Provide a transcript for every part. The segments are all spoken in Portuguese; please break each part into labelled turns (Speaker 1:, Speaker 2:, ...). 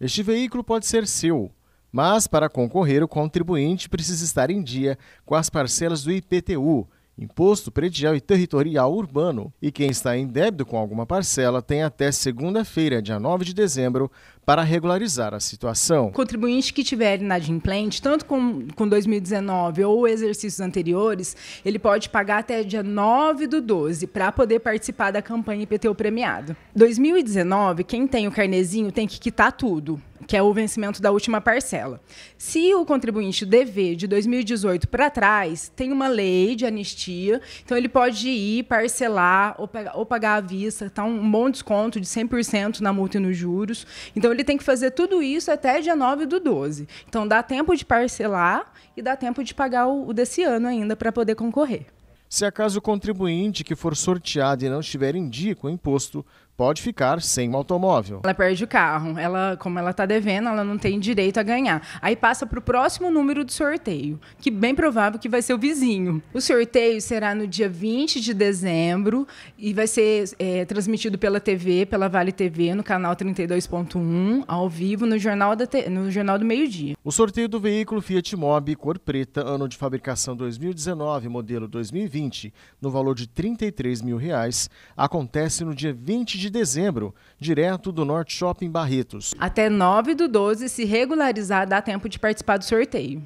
Speaker 1: Este veículo pode ser seu, mas para concorrer, o contribuinte precisa estar em dia com as parcelas do IPTU, Imposto Predial e Territorial Urbano, e quem está em débito com alguma parcela tem até segunda-feira, dia 9 de dezembro, para regularizar a situação.
Speaker 2: Contribuinte que tiver inadimplente, tanto com, com 2019 ou exercícios anteriores, ele pode pagar até dia 9 do 12 para poder participar da campanha IPTU premiado. 2019, quem tem o carnezinho tem que quitar tudo que é o vencimento da última parcela. Se o contribuinte dever de 2018 para trás, tem uma lei de anistia, então ele pode ir parcelar ou, pagar à vista, está um bom desconto de 100% na multa e nos juros. Então ele tem que fazer tudo isso até dia 9 do 12. Então dá tempo de parcelar e dá tempo de pagar o, o desse ano ainda para poder concorrer.
Speaker 1: Se acaso o contribuinte que for sorteado e não estiver em dia com o imposto, pode ficar sem o automóvel.
Speaker 2: Ela perde o carro. Ela, como ela está devendo, ela não tem direito a ganhar. Aí passa para o próximo número do sorteio, que bem provável que vai ser o vizinho. O sorteio será no dia 20 de dezembro e vai ser é, transmitido pela TV, pela Vale TV, no canal 32.1, ao vivo, no Jornal, da Te... no Jornal do Meio Dia.
Speaker 1: O sorteio do veículo Fiat Mobi cor preta, ano de fabricação 2019, modelo 2020, 2020, no valor de R$ 33 mil, reais, acontece no dia 20 de dezembro, direto do Norte Shopping Barretos.
Speaker 2: Até 9 do 12, se regularizar, dá tempo de participar do sorteio.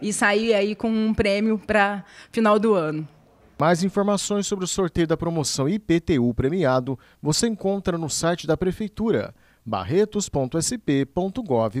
Speaker 2: E sair aí com um prêmio para
Speaker 1: final do ano. Mais informações sobre o sorteio da promoção IPTU premiado você encontra no site da Prefeitura, barretos.sp.gov.br.